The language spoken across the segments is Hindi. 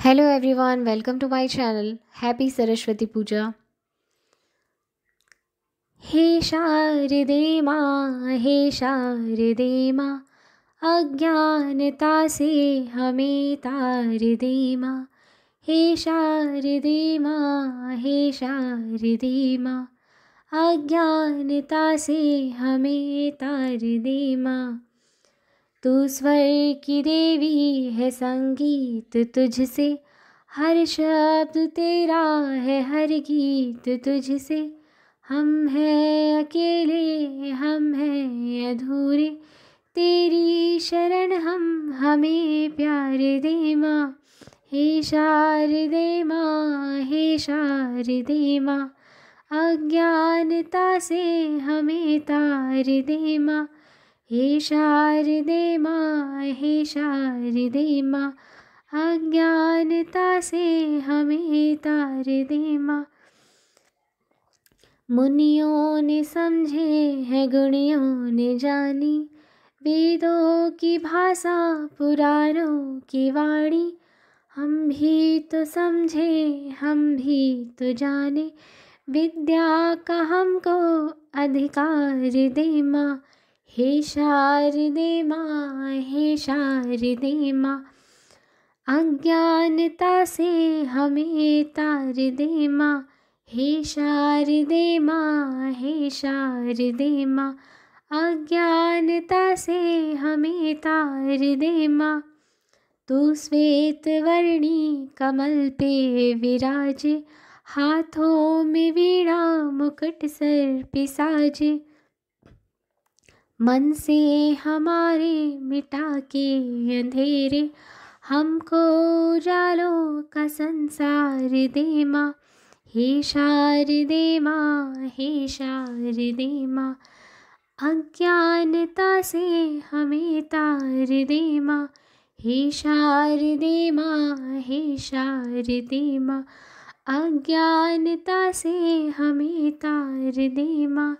hello everyone welcome to my channel happy Saraswati Puja हे शारदे माँ हे शारदे माँ अज्ञानता से हमें तार दे माँ हे शारदे माँ हे शारदे माँ अज्ञानता से हमें तार दे माँ तू स्वर की देवी है संगीत तुझसे हर शब्द तेरा है हर गीत तुझसे हम हैं अकेले हम हैं अधूरे तेरी शरण हम हमें प्यार दे माँ हे शार दे माँ हे शार दे माँ अज्ञानता से हमें तार दे माँ हे शारदे मा हे शारदे मा अज्ञानता से हमें तार दे माँ मुनियों ने समझे है गुणियों ने जानी वेदों की भाषा पुराणों की वाणी हम भी तो समझे हम भी तो जाने विद्या का हमको अधिकार दे माँ हे शारदे माँ हे शारदे माँ अज्ञानता से हमें तार दे माँ हे शारदे माँ हे शारदे माँ अज्ञानता से हमें तार दे माँ तू श्वेत वर्णी कमल पे विराजे हाथों में वीणा मुकुट सर पिसाजे मन से हमारे मिटा के अंधेरे हमको जालो का संसार दे माँ हे शार दे माँ हे दे माँ अज्ञानता से हमें तार दे माँ हे शार दे माँ हे दे माँ अज्ञानता से हमें तार दे माँ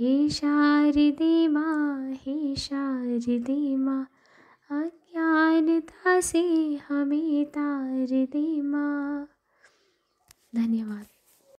हे शारदे माँ हे शारदे माँ अज्ञानता से हमें तार दे माँ धन्यवाद